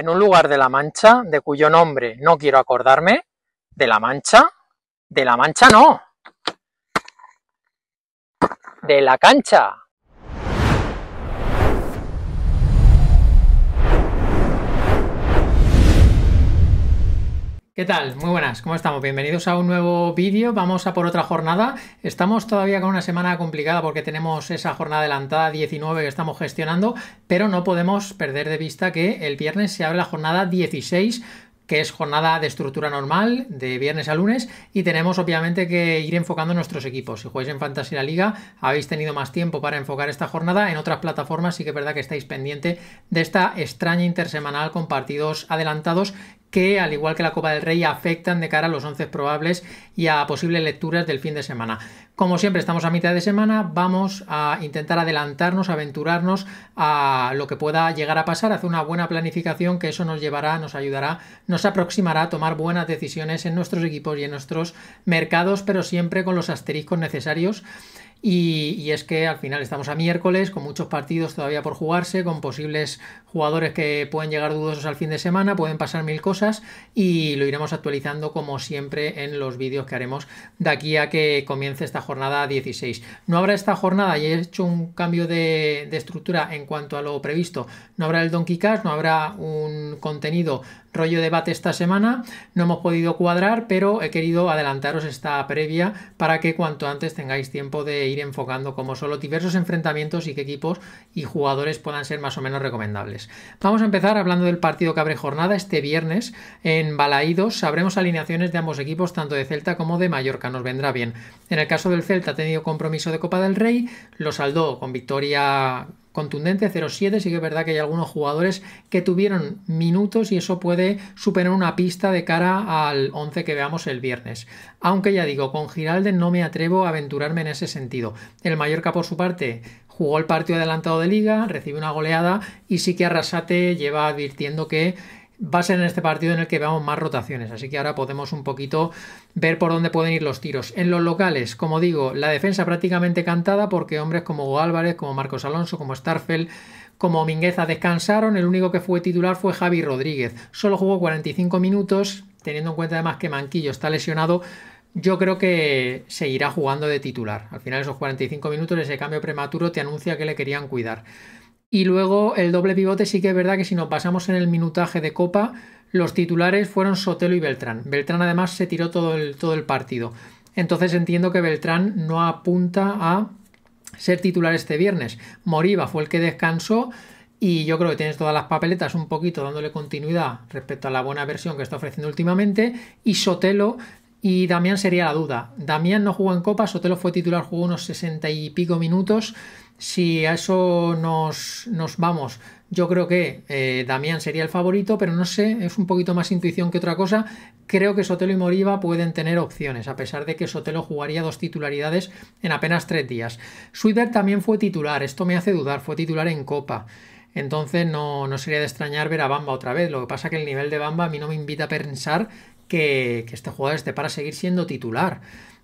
en un lugar de La Mancha de cuyo nombre no quiero acordarme, de La Mancha, de La Mancha no, de La Cancha. ¿Qué tal? Muy buenas, ¿cómo estamos? Bienvenidos a un nuevo vídeo, vamos a por otra jornada. Estamos todavía con una semana complicada porque tenemos esa jornada adelantada 19 que estamos gestionando, pero no podemos perder de vista que el viernes se abre la jornada 16 que es jornada de estructura normal, de viernes a lunes, y tenemos obviamente que ir enfocando nuestros equipos. Si jugáis en Fantasy la Liga, habéis tenido más tiempo para enfocar esta jornada. En otras plataformas sí que es verdad que estáis pendiente de esta extraña intersemanal con partidos adelantados que, al igual que la Copa del Rey, afectan de cara a los 11 probables y a posibles lecturas del fin de semana. Como siempre, estamos a mitad de semana, vamos a intentar adelantarnos, aventurarnos a lo que pueda llegar a pasar, hacer una buena planificación, que eso nos llevará, nos ayudará, nos aproximará a tomar buenas decisiones en nuestros equipos y en nuestros mercados, pero siempre con los asteriscos necesarios. Y, es que al final estamos a miércoles con muchos partidos todavía por jugarse, con posibles jugadores que pueden llegar dudosos al fin de semana, pueden pasar mil cosas y lo iremos actualizando como siempre en los vídeos que haremos de aquí a que comience esta jornada 16. No habrá esta jornada, y he hecho un cambio de, de estructura en cuanto a lo previsto, no habrá el Donkey Cash, no habrá un contenido rollo debate esta semana. No hemos podido cuadrar, pero he querido adelantaros esta previa para que cuanto antes tengáis tiempo de ir enfocando como solo diversos enfrentamientos y qué equipos y jugadores puedan ser más o menos recomendables. Vamos a empezar hablando del partido que abre jornada este viernes en Balaídos. Sabremos alineaciones de ambos equipos, tanto de Celta como de Mallorca. Nos vendrá bien. En el caso del Celta ha tenido compromiso de Copa del Rey, lo saldó con victoria contundente, 0-7. Sí que es verdad que hay algunos jugadores que tuvieron minutos y eso puede superar una pista de cara al 11 que veamos el viernes. Aunque ya digo, con Giralde no me atrevo a aventurarme en ese sentido. El Mallorca, por su parte, jugó el partido adelantado de liga, recibe una goleada y sí que Arrasate lleva advirtiendo que va a ser en este partido en el que veamos más rotaciones, así que ahora podemos un poquito ver por dónde pueden ir los tiros. En los locales, como digo, la defensa prácticamente cantada porque hombres como Álvarez, como Marcos Alonso, como Starfeld, como Mingueza descansaron, el único que fue titular fue Javi Rodríguez. Solo jugó 45 minutos, teniendo en cuenta además que Manquillo está lesionado, yo creo que seguirá jugando de titular. Al final esos 45 minutos, ese cambio prematuro te anuncia que le querían cuidar. Y luego el doble pivote sí que es verdad que si nos pasamos en el minutaje de copa, los titulares fueron Sotelo y Beltrán. Beltrán además se tiró todo el, todo el partido. Entonces entiendo que Beltrán no apunta a ser titular este viernes. Moriba fue el que descansó y yo creo que tienes todas las papeletas un poquito dándole continuidad respecto a la buena versión que está ofreciendo últimamente. Y Sotelo y Damián sería la duda. Damián no jugó en Copa, Sotelo fue titular, jugó unos sesenta y pico minutos si a eso nos, vamos, yo creo que eh, Damián sería el favorito, pero no sé, es un poquito más intuición que otra cosa. Creo que Sotelo y Moriba pueden tener opciones, a pesar de que Sotelo jugaría dos titularidades en apenas tres días. Suiter también fue titular, esto me hace dudar, fue titular en Copa. Entonces no, sería de extrañar ver a Bamba otra vez. Lo que pasa es que el nivel de Bamba a mí no me invita a pensar que, que este jugador esté para seguir siendo titular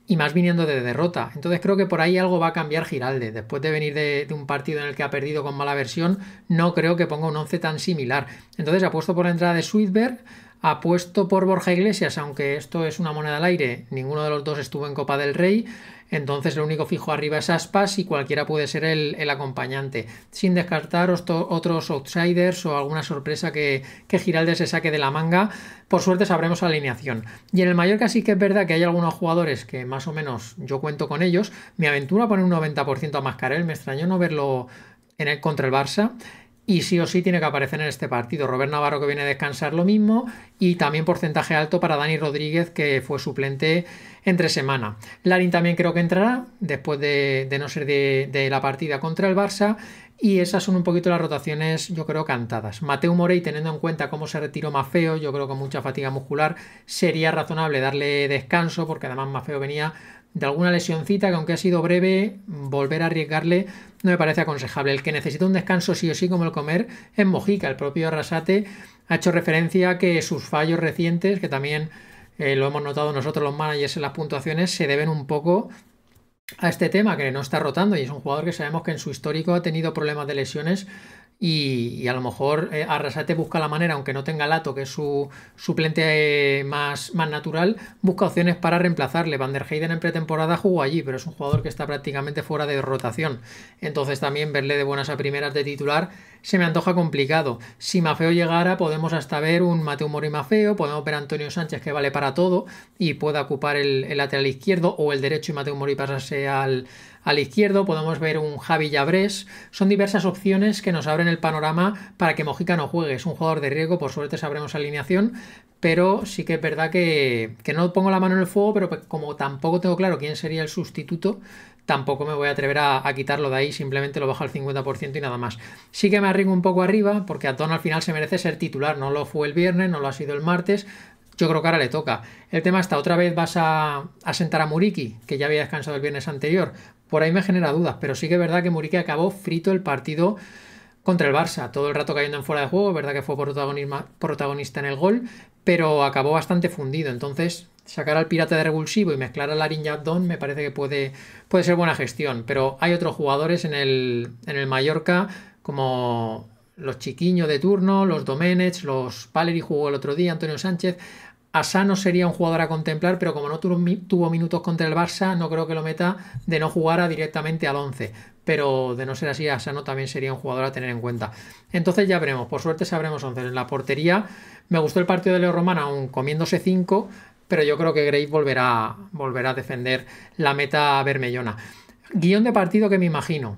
y más viniendo de derrota. Entonces creo que por ahí algo va a cambiar Giralde. Después de venir de, un partido en el que ha perdido con mala versión, no creo que ponga un 11 tan similar. Entonces apuesto por la entrada de Sweetberg, apuesto por Borja Iglesias, aunque esto es una moneda al aire, ninguno de los dos estuvo en Copa del Rey. Entonces lo único fijo arriba es aspas y cualquiera puede ser el, acompañante, sin descartar otros outsiders o alguna sorpresa que, que se saque de la manga. Por suerte sabremos alineación. Y en el Mallorca sí que es verdad que hay algunos jugadores que más o menos yo cuento con ellos. Me aventura a poner un 90% a Mascarel, me extrañó no verlo en el, contra el Barça y sí o sí tiene que aparecer en este partido. Robert Navarro que viene a descansar lo mismo y también porcentaje alto para Dani Rodríguez que fue suplente entre semana. Larin también creo que entrará después de, no ser de, la partida contra el Barça. Y esas son un poquito las rotaciones, yo creo, cantadas. Mateo Morey, teniendo en cuenta cómo se retiró Mafeo, yo creo que mucha fatiga muscular, sería razonable darle descanso, porque además Mafeo venía de alguna lesioncita que aunque ha sido breve, volver a arriesgarle no me parece aconsejable. El que necesita un descanso sí o sí como el comer es Mojica. El propio Arrasate ha hecho referencia a que sus fallos recientes, que también eh, lo hemos notado nosotros los managers en las puntuaciones, se deben un poco a este tema que no está rotando y es un jugador que sabemos que en su histórico ha tenido problemas de lesiones y, a lo mejor eh, Arrasate busca la manera, aunque no tenga Lato, que es su suplente eh, más, más natural, busca opciones para reemplazarle. Van der Heyden en pretemporada jugó allí, pero es un jugador que está prácticamente fuera de rotación. Entonces también verle de buenas a primeras de titular se me antoja complicado. Si Mafeo llegara, podemos hasta ver un Mateo Mori Mafeo, podemos ver a Antonio Sánchez que vale para todo y pueda ocupar el, lateral izquierdo o el derecho y Mateo Mori pasarse al a la izquierda podemos ver un Javi Llabrés. Son diversas opciones que nos abren el panorama para que Mojica no juegue. Es un jugador de riesgo, por suerte sabremos alineación, pero sí que es verdad que, no pongo la mano en el fuego, pero como tampoco tengo claro quién sería el sustituto, tampoco me voy a atrever a, quitarlo de ahí, simplemente lo bajo al 50% y nada más. Sí que me arringo un poco arriba, porque Atón al final se merece ser titular, no lo fue el viernes, no lo ha sido el martes, yo creo que ahora le toca. El tema está, otra vez vas a, sentar a Muriki, que ya había descansado el viernes anterior. Por ahí me genera dudas, pero sí que es verdad que Muriki acabó frito el partido contra el Barça, todo el rato cayendo en fuera de juego, es verdad que fue protagonista en el gol, pero acabó bastante fundido. Entonces, sacar al pirata de revulsivo y mezclar a Larin Don me parece que puede, puede ser buena gestión. Pero hay otros jugadores en el, en el Mallorca, como los Chiquiño de turno, los Domenech, los Paleri jugó el otro día, Antonio Sánchez. Asano sería un jugador a contemplar, pero como no tuvo minutos contra el Barça, no creo que lo meta de no jugar directamente al 11. Pero de no ser así, Asano también sería un jugador a tener en cuenta. Entonces ya veremos, por suerte sabremos 11. En la portería me gustó el partido de Leo Román, aún comiéndose 5, pero yo creo que Grace volverá, a defender la meta vermellona. Guión de partido que me imagino.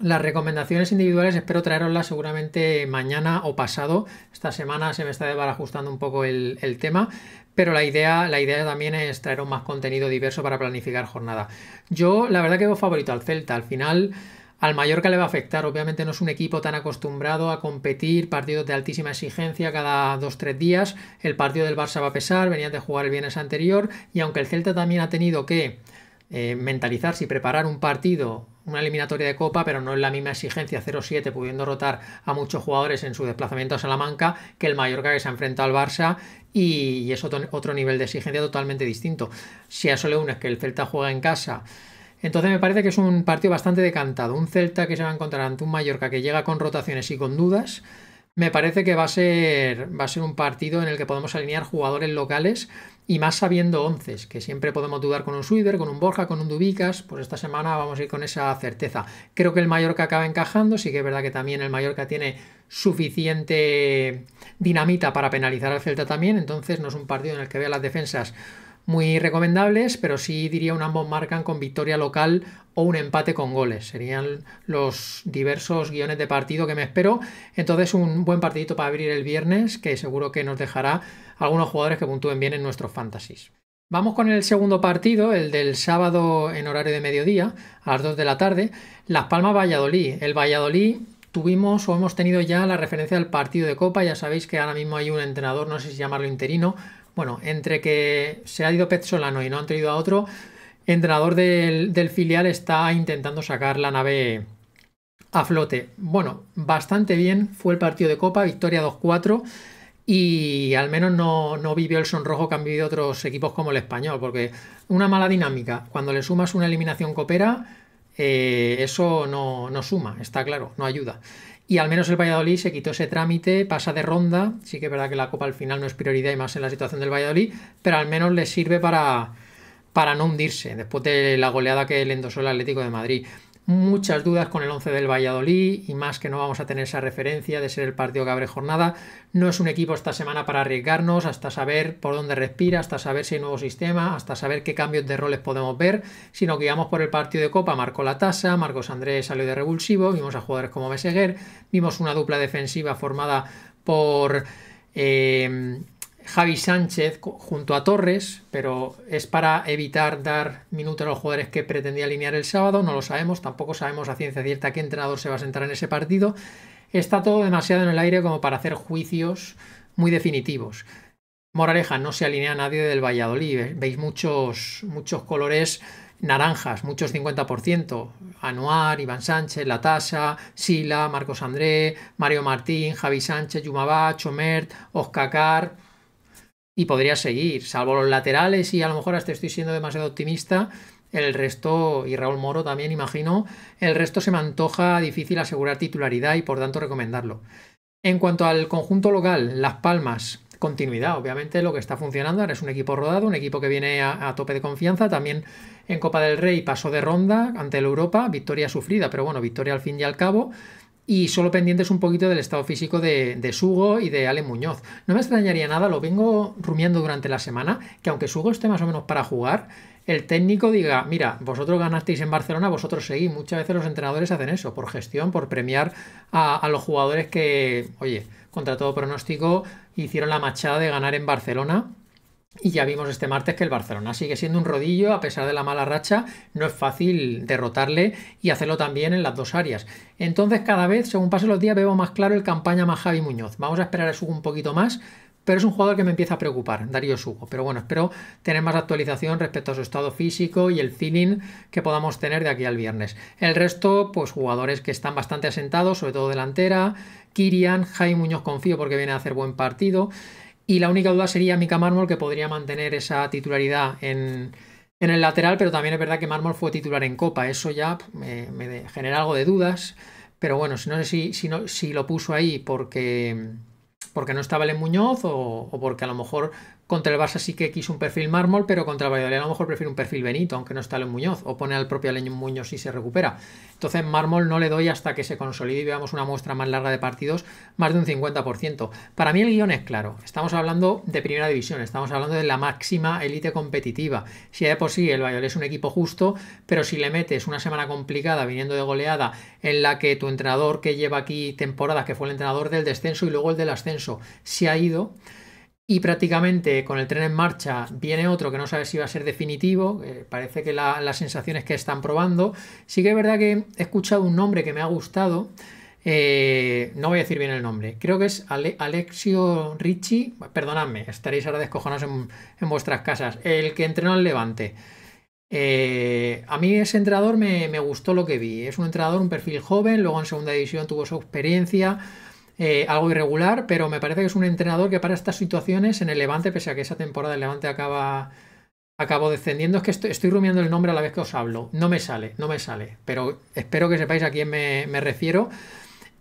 Las recomendaciones individuales espero traeroslas seguramente mañana o pasado. Esta semana se me está ajustando un poco el, tema, pero la idea, la idea también es traeros más contenido diverso para planificar jornada. Yo la verdad que veo favorito al Celta. Al final... Al Mallorca le va a afectar, obviamente no es un equipo tan acostumbrado a competir, partidos de altísima exigencia cada 2 tres días, el partido del Barça va a pesar, venían de jugar el viernes anterior y aunque el Celta también ha tenido que eh, mentalizarse y preparar un partido una eliminatoria de Copa, pero no es la misma exigencia 0-7, pudiendo rotar a muchos jugadores en su desplazamiento a Salamanca, que el Mallorca que se enfrenta al Barça, y, es otro, nivel de exigencia totalmente distinto. Si a eso le que el Celta juega en casa, entonces me parece que es un partido bastante decantado. Un Celta que se va a encontrar ante un Mallorca que llega con rotaciones y con dudas. Me parece que va a ser, va a ser un partido en el que podemos alinear jugadores locales y más sabiendo onces, que siempre podemos dudar con un Swider, con un Borja, con un Dubicas, pues esta semana vamos a ir con esa certeza. Creo que el Mallorca acaba encajando, sí que es verdad que también el Mallorca tiene suficiente dinamita para penalizar al Celta también, entonces no es un partido en el que vea las defensas muy recomendables, pero sí diría un ambos marcan con victoria local o un empate con goles. Serían los diversos guiones de partido que me espero. Entonces un buen partidito para abrir el viernes que seguro que nos dejará algunos jugadores que puntúen bien en nuestros fantasies. Vamos con el segundo partido, el del sábado en horario de mediodía, a las 2 de la tarde, Las Palmas Valladolid. El Valladolid tuvimos o hemos tenido ya la referencia al partido de Copa, ya sabéis que ahora mismo hay un entrenador, no sé si llamarlo interino, bueno, entre que se ha ido Solano y no han traído a otro, entrenador del, filial está intentando sacar la nave a flote. Bueno, bastante bien fue el partido de Copa, victoria 2-4 y al menos no, no, vivió el sonrojo que han vivido otros equipos como el español, porque una mala dinámica, cuando le sumas una eliminación copera, eh, eso no, no suma, está claro, no ayuda. Y al menos el Valladolid se quitó ese trámite, pasa de ronda. Sí que es verdad que la Copa al final no es prioridad y más en la situación del Valladolid, pero al menos le sirve para, para no hundirse después de la goleada que le endosó el Atlético de Madrid muchas dudas con el 11 del Valladolid y más que no vamos a tener esa referencia de ser el partido que abre jornada. No es un equipo esta semana para arriesgarnos hasta saber por dónde respira, hasta saber si hay nuevo sistema, hasta saber qué cambios de roles podemos ver, sino que íbamos por el partido de Copa, marcó la tasa, Marcos Andrés salió de revulsivo, vimos a jugadores como Meseguer, vimos una dupla defensiva formada por... Eh, Javi Sánchez junto a Torres, pero es para evitar dar minutos a los jugadores que pretendía alinear el sábado, no lo sabemos, tampoco sabemos a ciencia cierta qué entrenador se va a sentar en ese partido. Está todo demasiado en el aire como para hacer juicios muy definitivos. Moraleja, no se alinea a nadie del Valladolid, veis muchos, muchos colores naranjas, muchos 50%. Anuar, Iván Sánchez, La Tasa, Sila, Marcos André, Mario Martín, Javi Sánchez, Yumabá, Chomert, Oscar Carr y podría seguir, salvo los laterales y a lo mejor hasta estoy siendo demasiado optimista. El resto, y Raúl Moro también imagino, el resto se me antoja difícil asegurar titularidad y por tanto recomendarlo. En cuanto al conjunto local, Las Palmas, continuidad. Obviamente lo que está funcionando ahora es un equipo rodado, un equipo que viene a, tope de confianza. También en Copa del Rey pasó de ronda ante el Europa, victoria sufrida, pero bueno, victoria al fin y al cabo y solo pendientes un poquito del estado físico de, Sugo y de Ale Muñoz. No me extrañaría nada, lo vengo rumiando durante la semana, que aunque Sugo esté más o menos para jugar, el técnico diga, mira, vosotros ganasteis en Barcelona, vosotros seguís. Muchas veces los entrenadores hacen eso, por gestión, por premiar a, a los jugadores que, oye, contra todo pronóstico, hicieron la machada de ganar en Barcelona y ya vimos este martes que el Barcelona sigue siendo un rodillo, a pesar de la mala racha, no es fácil derrotarle y hacerlo también en las dos áreas. Entonces cada vez, según pasen los días, veo más claro el campaña más Javi Muñoz. Vamos a esperar a Sugo un poquito más, pero es un jugador que me empieza a preocupar, Darío Sugo. Pero bueno, espero tener más actualización respecto a su estado físico y el feeling que podamos tener de aquí al viernes. El resto, pues jugadores que están bastante asentados, sobre todo delantera, Kirian, Javi Muñoz confío porque viene a hacer buen partido. Y la única duda sería Mika Marmol que podría mantener esa titularidad en, el lateral, pero también es verdad que Marmol fue titular en Copa. Eso ya eh, me, genera algo de dudas. Pero bueno, no sé si, no, si lo puso ahí porque, porque no estaba el Muñoz o, porque a lo mejor contra el Barça sí que quiso un perfil mármol, pero contra el Valladolid a lo mejor prefiere un perfil Benito, aunque no está León Muñoz, o pone al propio León Muñoz si se recupera. Entonces, mármol no le doy hasta que se consolide y veamos una muestra más larga de partidos, más de un 50%. Para mí el guión es claro. Estamos hablando de primera división, estamos hablando de la máxima élite competitiva. Si de por sí el Valladolid es un equipo justo, pero si le metes una semana complicada viniendo de goleada, en la que tu entrenador que lleva aquí temporadas, que fue el entrenador del descenso y luego el del ascenso, se ha ido y prácticamente con el tren en marcha viene otro que no sabe si va a ser definitivo. parece que las sensaciones que están probando. Sí que es verdad que he escuchado un nombre que me ha gustado. Eh, no voy a decir bien el nombre. Creo que es Alexio Ricci. Perdonadme, estaréis ahora descojonados en, vuestras casas. El que entrenó al Levante. Eh, a mí ese entrenador me, me gustó lo que vi. Es un entrenador, un perfil joven. Luego en segunda división tuvo su experiencia eh, algo irregular, pero me parece que es un entrenador que para estas situaciones en el Levante, pese a que esa temporada el Levante acaba acabo descendiendo, es que estoy, rumiando el nombre a la vez que os hablo. No me sale, no me sale, pero espero que sepáis a quién me, refiero.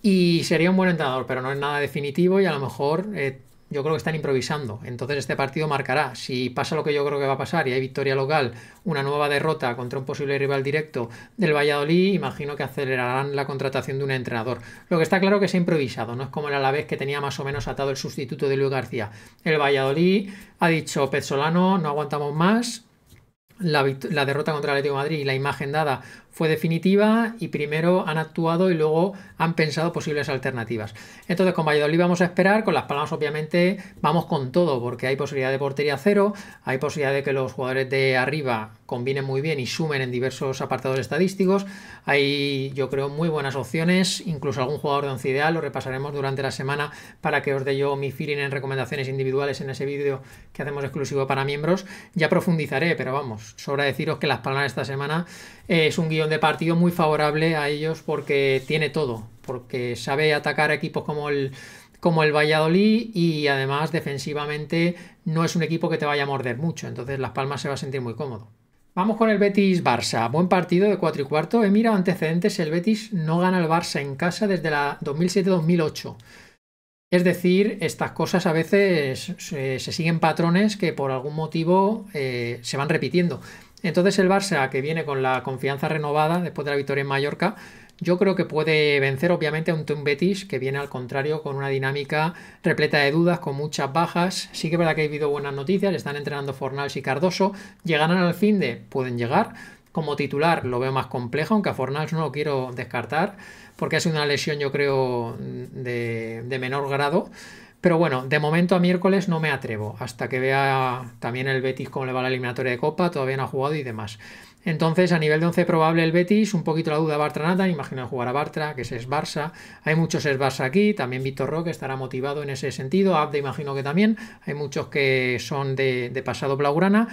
Y sería un buen entrenador, pero no es nada definitivo y a lo mejor eh, yo creo que están improvisando. Entonces este partido marcará, si pasa lo que yo creo que va a pasar y hay victoria local, una nueva derrota contra un posible rival directo del Valladolid, imagino que acelerarán la contratación de un entrenador. Lo que está claro que se ha improvisado, no es como el vez que tenía más o menos atado el sustituto de Luis García. El Valladolid ha dicho, Solano no aguantamos más, la, derrota contra el Atlético de Madrid y la imagen dada fue definitiva y primero han actuado y luego han pensado posibles alternativas. Entonces con Valladolid vamos a esperar, con Las Palmas obviamente vamos con todo, porque hay posibilidad de portería cero, hay posibilidad de que los jugadores de arriba combinen muy bien y sumen en diversos apartados estadísticos, hay yo creo muy buenas opciones, incluso algún jugador de once ideal, lo repasaremos durante la semana para que os dé yo mi feeling en recomendaciones individuales en ese vídeo que hacemos exclusivo para miembros, ya profundizaré, pero vamos, sobra deciros que Las Palmas esta semana eh, es un guía de partido muy favorable a ellos porque tiene todo, porque sabe atacar a equipos como el, como el Valladolid y además defensivamente no es un equipo que te vaya a morder mucho, entonces Las Palmas se va a sentir muy cómodo. Vamos con el Betis Barça. Buen partido de 4 y cuarto. He mirado antecedentes, el Betis no gana el Barça en casa desde la 2007-2008. Es decir, estas cosas a veces eh, se, siguen patrones que por algún motivo eh, se van repitiendo. Entonces el Barça, que viene con la confianza renovada después de la victoria en Mallorca, yo creo que puede vencer obviamente a un tumbetis Betis que viene al contrario con una dinámica repleta de dudas, con muchas bajas. Sí que es verdad que ha habido buenas noticias, le están entrenando Fornals y Cardoso. ¿Llegarán al fin de? Pueden llegar. Como titular lo veo más complejo, aunque a Fornals no lo quiero descartar, porque ha sido una lesión yo creo de menor grado. Pero bueno, de momento a miércoles no me atrevo, hasta que vea también el Betis cómo le va la eliminatoria de Copa, todavía no ha jugado y demás. Entonces, a nivel de 11 probable el Betis, un poquito la duda Bartra Nathan, imagino jugar a Bartra, que es es Barça. Hay muchos es Barça aquí, también Víctor Roque estará motivado en ese sentido, Abde imagino que también, hay muchos que son de, de pasado blaugrana.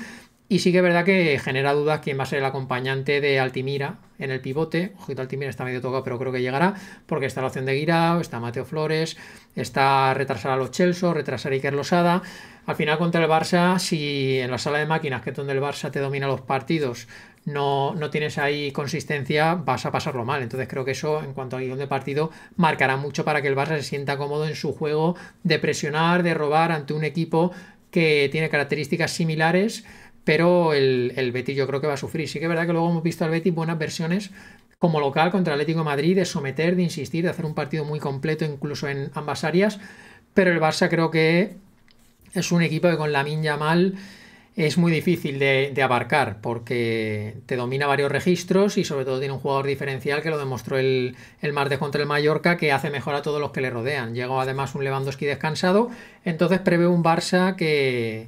Y sí que es verdad que genera dudas quién va a ser el acompañante de Altimira en el pivote. Ojito, Altimira está medio tocado, pero creo que llegará, porque está la opción de Guirao, está Mateo Flores, está retrasar a los Chelsea, retrasar a Iker Losada. Al final, contra el Barça, si en la sala de máquinas, que es donde el Barça te domina los partidos, no, no tienes ahí consistencia, vas a pasarlo mal. Entonces creo que eso, en cuanto a guión de partido, marcará mucho para que el Barça se sienta cómodo en su juego de presionar, de robar ante un equipo que tiene características similares pero el, el Betis yo creo que va a sufrir. Sí que es verdad que luego hemos visto al Betis buenas versiones como local contra Atlético de Madrid, de someter, de insistir, de hacer un partido muy completo incluso en ambas áreas, pero el Barça creo que es un equipo que con la minya mal es muy difícil de, abarcar porque te domina varios registros y sobre todo tiene un jugador diferencial que lo demostró el, el, martes contra el Mallorca que hace mejor a todos los que le rodean. Llegó además un Lewandowski descansado, entonces prevé un Barça que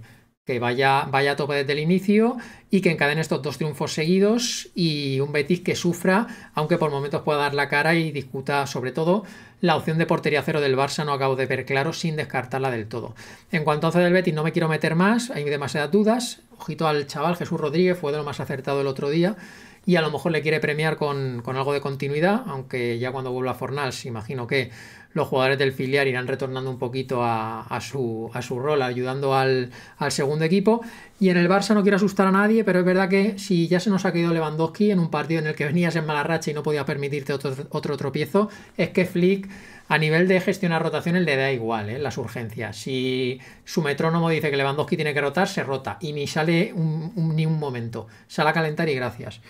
que vaya, vaya a tope desde el inicio y que encadene estos dos triunfos seguidos y un Betis que sufra, aunque por momentos pueda dar la cara y discuta sobre todo la opción de portería cero del Barça, no acabo de ver claro sin descartarla del todo. En cuanto a del Betis no me quiero meter más, hay demasiadas dudas, ojito al chaval Jesús Rodríguez, fue de lo más acertado el otro día y a lo mejor le quiere premiar con, con algo de continuidad, aunque ya cuando vuelva a Fornals imagino que los jugadores del filial irán retornando un poquito a, su, rol, ayudando al, segundo equipo. Y en el Barça no quiero asustar a nadie, pero es verdad que si ya se nos ha quedado Lewandowski en un partido en el que venías en mala racha y no podías permitirte otro, tropiezo, es que Flick a nivel de gestionar rotaciones le da igual ¿eh? las urgencias. Si su metrónomo dice que Lewandowski tiene que rotar, se rota y ni sale ni un momento. Sale a calentar y gracias.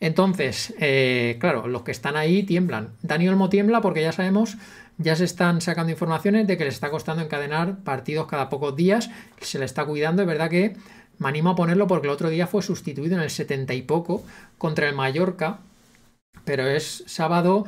Entonces, eh, claro, los que están ahí tiemblan. Daniel Mo tiembla porque ya sabemos ya se están sacando informaciones de que le está costando encadenar partidos cada pocos días, se le está cuidando, es verdad que me animo a ponerlo porque el otro día fue sustituido en el 70 y poco contra el Mallorca, pero es sábado,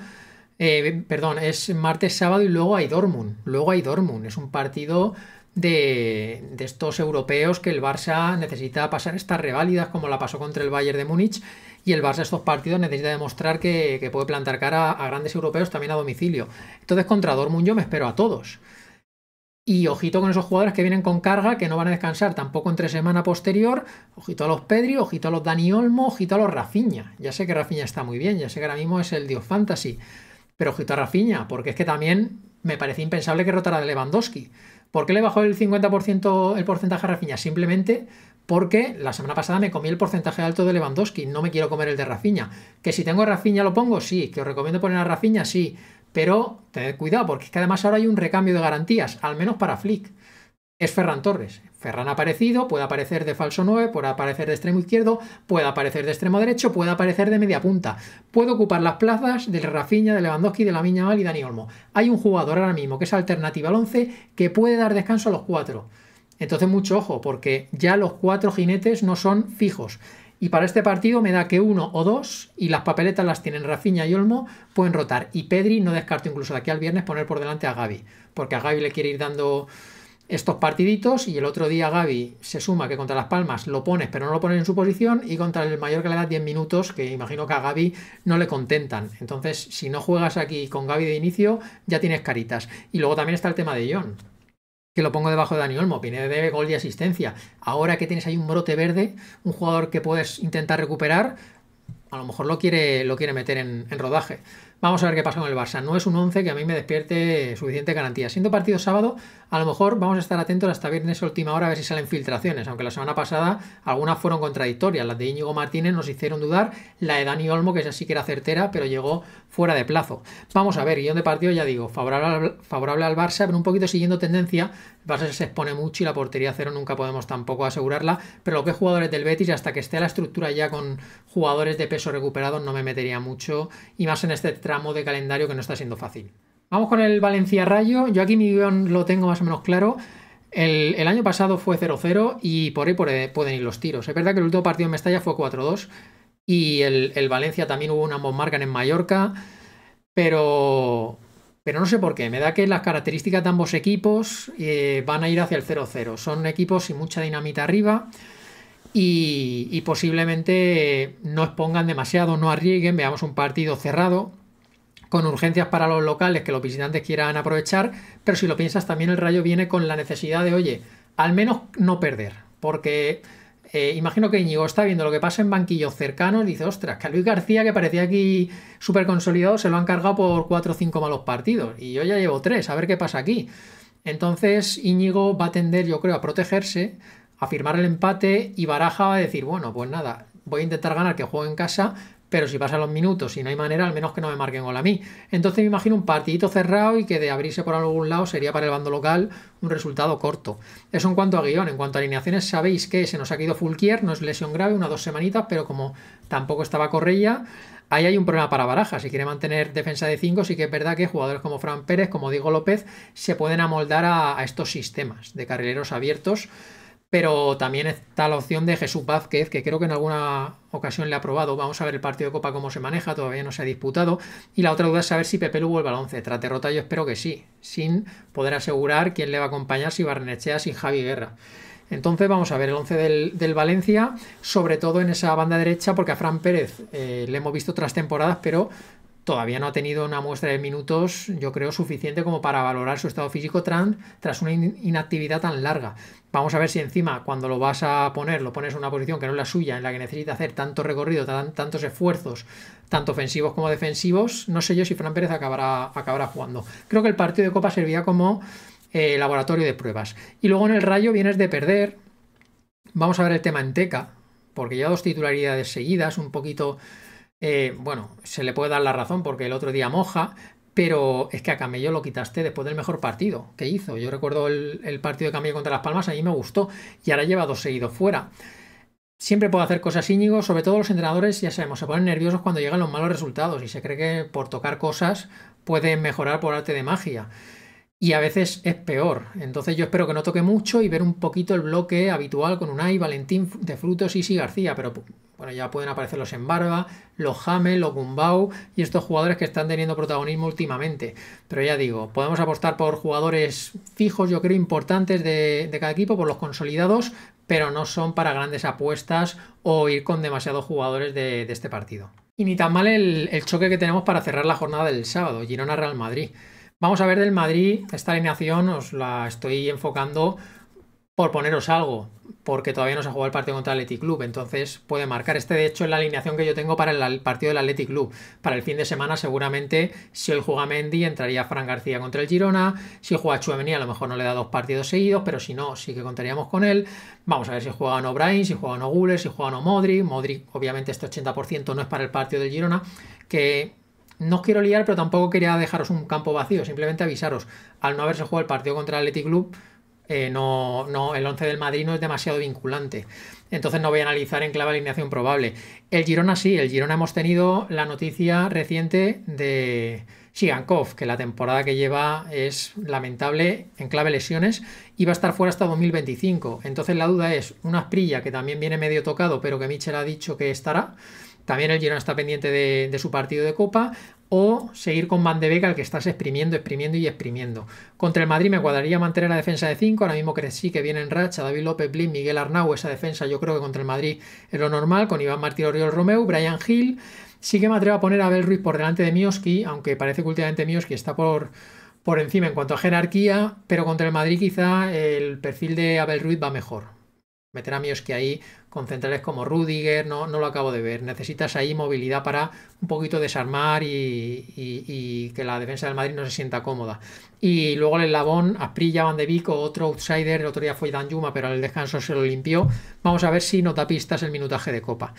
eh, perdón, es martes, sábado y luego hay Dortmund, luego hay Dortmund, es un partido... De, de estos europeos que el Barça necesita pasar estas reválidas como la pasó contra el Bayern de Múnich y el Barça estos partidos necesita demostrar que, puede plantar cara a, grandes europeos también a domicilio. Entonces contra Dortmund yo me espero a todos. Y ojito con esos jugadores que vienen con carga, que no van a descansar tampoco entre semana posterior. Ojito a los Pedri, ojito a los Dani Olmo, ojito a los Rafiña. Ya sé que Rafinha está muy bien, ya sé que ahora mismo es el Dios Fantasy. Pero ojito a Rafiña, porque es que también me parece impensable que rotara de Lewandowski. ¿Por qué le bajó el 50% el porcentaje a Rafiña? Simplemente porque la semana pasada me comí el porcentaje alto de Lewandowski, no me quiero comer el de Rafinha. Que si tengo Rafinha lo pongo, sí, que os recomiendo poner a Rafinha, sí, pero tened cuidado, porque es que además ahora hay un recambio de garantías, al menos para Flick. Es Ferran Torres. Ferran ha aparecido, puede aparecer de falso 9, puede aparecer de extremo izquierdo, puede aparecer de extremo derecho, puede aparecer de media punta. Puede ocupar las plazas de Rafinha, de Lewandowski, de la Miñamal y Dani Olmo. Hay un jugador ahora mismo que es alternativa al 11 que puede dar descanso a los cuatro. Entonces mucho ojo, porque ya los cuatro jinetes no son fijos. Y para este partido me da que uno o dos, y las papeletas las tienen Rafinha y Olmo, pueden rotar. Y Pedri no descarto incluso de aquí al viernes poner por delante a Gaby, porque a Gaby le quiere ir dando estos partiditos y el otro día Gaby se suma que contra Las Palmas lo pones pero no lo pones en su posición y contra el mayor que le da 10 minutos que imagino que a Gaby no le contentan. Entonces si no juegas aquí con Gaby de inicio ya tienes caritas. Y luego también está el tema de John que lo pongo debajo de Dani Olmo. Viene de gol y asistencia. Ahora que tienes ahí un brote verde, un jugador que puedes intentar recuperar, a lo mejor lo quiere, lo quiere meter en, en rodaje. Vamos a ver qué pasa con el Barça. No es un 11 que a mí me despierte suficiente garantía. Siendo partido sábado, a lo mejor vamos a estar atentos hasta viernes última hora a ver si salen filtraciones, aunque la semana pasada algunas fueron contradictorias. Las de Íñigo Martínez nos hicieron dudar, la de Dani Olmo, que esa sí que era certera, pero llegó fuera de plazo. Vamos a ver, guión de partido, ya digo, favorable al, favorable al Barça, pero un poquito siguiendo tendencia. El Barça se expone mucho y la portería cero nunca podemos tampoco asegurarla, pero lo que es jugadores del Betis, hasta que esté la estructura ya con jugadores de peso recuperados no me metería mucho, y más en este tramo de calendario que no está siendo fácil. Vamos con el Valencia Rayo. Yo aquí mi lo tengo más o menos claro. El, año pasado fue 0-0 y por ahí, pueden ir los tiros. Es verdad que el último partido en Mestalla fue 4-2 y el, Valencia también hubo una Monmargan en Mallorca, pero, pero no sé por qué. Me da que las características de ambos equipos eh, van a ir hacia el 0-0. Son equipos sin mucha dinamita arriba. Y, y posiblemente no expongan demasiado, no arriesguen, veamos un partido cerrado, con urgencias para los locales que los visitantes quieran aprovechar, pero si lo piensas también el Rayo viene con la necesidad de, oye, al menos no perder, porque eh, imagino que Íñigo está viendo lo que pasa en banquillos cercanos y dice, ostras, que a Luis García, que parecía aquí súper consolidado, se lo han cargado por cuatro o 5 malos partidos. Y yo ya llevo tres a ver qué pasa aquí. Entonces Íñigo va a tender, yo creo, a protegerse, a firmar el empate y Baraja va a decir, bueno, pues nada, voy a intentar ganar que juego en casa, pero si pasan los minutos y no hay manera, al menos que no me marquen gol a mí. Entonces me imagino un partidito cerrado y que de abrirse por algún lado sería para el bando local un resultado corto. Eso en cuanto a guión, en cuanto a alineaciones sabéis que se nos ha caído Fulquier, no es lesión grave, unas dos semanitas, pero como tampoco estaba Correia, ahí hay un problema para Baraja. Si quiere mantener defensa de 5, sí que es verdad que jugadores como Fran Pérez, como Diego López, se pueden amoldar a estos sistemas de carrileros abiertos pero también está la opción de Jesús Vázquez, que creo que en alguna ocasión le ha probado. Vamos a ver el partido de Copa cómo se maneja, todavía no se ha disputado. Y la otra duda es saber si Pepe Lugo vuelve al once. Tras derrota yo espero que sí, sin poder asegurar quién le va a acompañar, si Barnechea, sin Javi Guerra. Entonces vamos a ver el 11 del, Valencia, sobre todo en esa banda derecha, porque a Fran Pérez eh, le hemos visto otras temporadas, pero todavía no ha tenido una muestra de minutos, yo creo, suficiente como para valorar su estado físico tras una inactividad tan larga. Vamos a ver si encima cuando lo vas a poner, lo pones en una posición que no es la suya, en la que necesita hacer tanto recorrido, tantos esfuerzos, tanto ofensivos como defensivos. No sé yo si Fran Pérez acabará, jugando. Creo que el partido de Copa servía como eh, laboratorio de pruebas. Y luego en el rayo vienes de perder. Vamos a ver el tema en Teca, porque ya dos titularidades seguidas, un poquito eh, bueno, se le puede dar la razón porque el otro día moja, pero es que a Camello lo quitaste después del mejor partido que hizo. Yo recuerdo el, partido de Camello contra Las Palmas, a mí me gustó y ahora lleva dos seguidos fuera. Siempre puede hacer cosas Íñigo, sobre todo los entrenadores, ya sabemos, se ponen nerviosos cuando llegan los malos resultados y se cree que por tocar cosas pueden mejorar por arte de magia. Y a veces es peor. Entonces yo espero que no toque mucho y ver un poquito el bloque habitual con Ay Valentín de Frutos y García, pero bueno, ya pueden aparecer los Embarba, los Jame, los Gumbau y estos jugadores que están teniendo protagonismo últimamente. Pero ya digo, podemos apostar por jugadores fijos, yo creo, importantes de, cada equipo, por los consolidados, pero no son para grandes apuestas o ir con demasiados jugadores de, este partido. Y ni tan mal el choque que tenemos para cerrar la jornada del sábado, Girona-Real Madrid. Vamos a ver del Madrid, esta alineación os la estoy enfocando por poneros algo, porque todavía no se ha jugado el partido contra el Athletic Club, entonces puede marcar. Este, de hecho, en la alineación que yo tengo para el partido del Athletic Club. Para el fin de semana, seguramente, si hoy juega Mendy, entraría Fran García contra el Girona. Si juega Chuveni a lo mejor no le da dos partidos seguidos, pero si no, sí que contaríamos con él. Vamos a ver si juega no si juega o no Guller, si juega no Modric. Modric, obviamente, este 80% no es para el partido del Girona, que no os quiero liar, pero tampoco quería dejaros un campo vacío, simplemente avisaros. Al no haberse jugado el partido contra el Athletic Club, eh, no, no, el 11 del Madrid no es demasiado vinculante. Entonces no voy a analizar en clave alineación probable. El Girona sí, el Girona hemos tenido la noticia reciente de Shigankov, que la temporada que lleva es lamentable en clave lesiones y va a estar fuera hasta 2025. Entonces la duda es, una Prilla que también viene medio tocado, pero que Michel ha dicho que estará. También el Girona está pendiente de, su partido de Copa o seguir con Van de Beek al que estás exprimiendo, exprimiendo y exprimiendo. Contra el Madrid me cuadraría mantener la defensa de 5, ahora mismo que sí que viene en racha David López, Blin, Miguel Arnau, esa defensa yo creo que contra el Madrid es lo normal, con Iván Martí Oriol Romeu, Brian Hill, sí que me atrevo a poner a Abel Ruiz por delante de Mioski, aunque parece que últimamente Mioski está por, por encima en cuanto a jerarquía, pero contra el Madrid quizá el perfil de Abel Ruiz va mejor. Meter a que ahí con centrales como Rudiger, no, no lo acabo de ver. Necesitas ahí movilidad para un poquito desarmar y, que la defensa del Madrid no se sienta cómoda. Y luego el eslabón, Asprilla, Van de Vico, otro outsider, el otro día fue Dan Yuma, pero al descanso se lo limpió. Vamos a ver si no pistas el minutaje de Copa.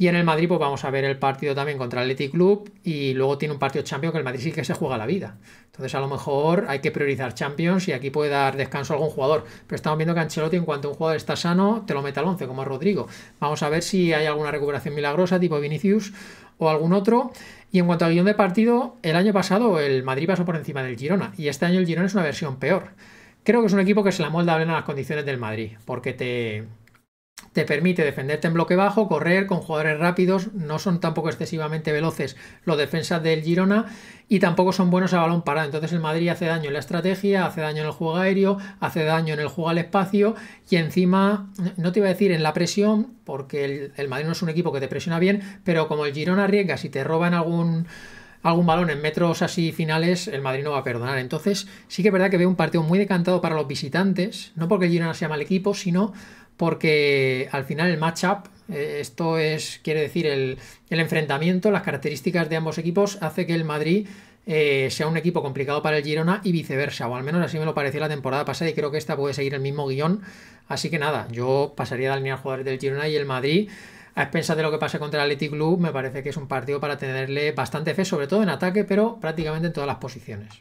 Y en el Madrid, pues vamos a ver el partido también contra el Athletic Club y luego tiene un partido Champions que el Madrid sí que se juega la vida. Entonces, a lo mejor hay que priorizar Champions y aquí puede dar descanso a algún jugador. Pero estamos viendo que Ancelotti, en cuanto un jugador está sano, te lo mete al 11, como es Rodrigo. Vamos a ver si hay alguna recuperación milagrosa, tipo Vinicius o algún otro. Y en cuanto al guión de partido, el año pasado el Madrid pasó por encima del Girona y este año el Girona es una versión peor. Creo que es un equipo que se la molda bien a las condiciones del Madrid, porque te, te permite defenderte en bloque bajo, correr con jugadores rápidos, no son tampoco excesivamente veloces los defensas del Girona y tampoco son buenos a balón parado. Entonces el Madrid hace daño en la estrategia, hace daño en el juego aéreo, hace daño en el juego al espacio y encima, no te iba a decir en la presión, porque el, Madrid no es un equipo que te presiona bien, pero como el Girona arriesga, si te roban algún algún balón en metros así finales, el Madrid no va a perdonar. Entonces, sí que es verdad que veo un partido muy decantado para los visitantes, no porque el Girona sea mal equipo, sino porque al final el matchup, eh, esto es, quiere decir, el, enfrentamiento, las características de ambos equipos, hace que el Madrid eh, sea un equipo complicado para el Girona y viceversa, o al menos así me lo pareció la temporada pasada y creo que esta puede seguir el mismo guión. Así que nada, yo pasaría a alinear jugadores del Girona y el Madrid. A expensas de lo que pase contra el Athletic Club, me parece que es un partido para tenerle bastante fe, sobre todo en ataque, pero prácticamente en todas las posiciones.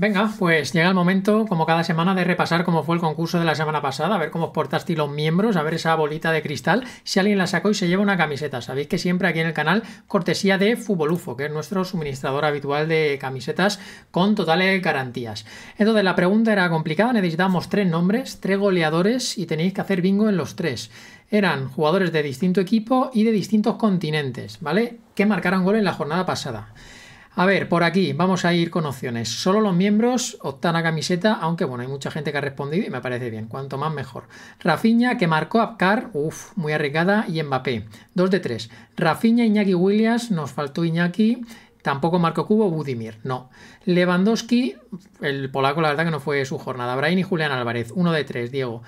Venga, pues llega el momento, como cada semana, de repasar cómo fue el concurso de la semana pasada, a ver cómo os portasteis los miembros, a ver esa bolita de cristal, si alguien la sacó y se lleva una camiseta. Sabéis que siempre aquí en el canal, cortesía de Fubolufo, que es nuestro suministrador habitual de camisetas con totales garantías. Entonces, la pregunta era complicada, necesitábamos tres nombres, tres goleadores y tenéis que hacer bingo en los tres. Eran jugadores de distinto equipo y de distintos continentes, ¿vale? Que marcaron gol en la jornada pasada. A ver, por aquí vamos a ir con opciones. Solo los miembros optan a camiseta, aunque bueno, hay mucha gente que ha respondido y me parece bien. Cuanto más mejor. Rafiña que marcó Abkar, uff, muy arriesgada, y Mbappé. dos de 3. Rafiña, Iñaki Williams, nos faltó Iñaki. Tampoco Marco Cubo, Budimir, no. Lewandowski, el polaco, la verdad que no fue su jornada. Brain y Julián Álvarez, 1 de 3, Diego.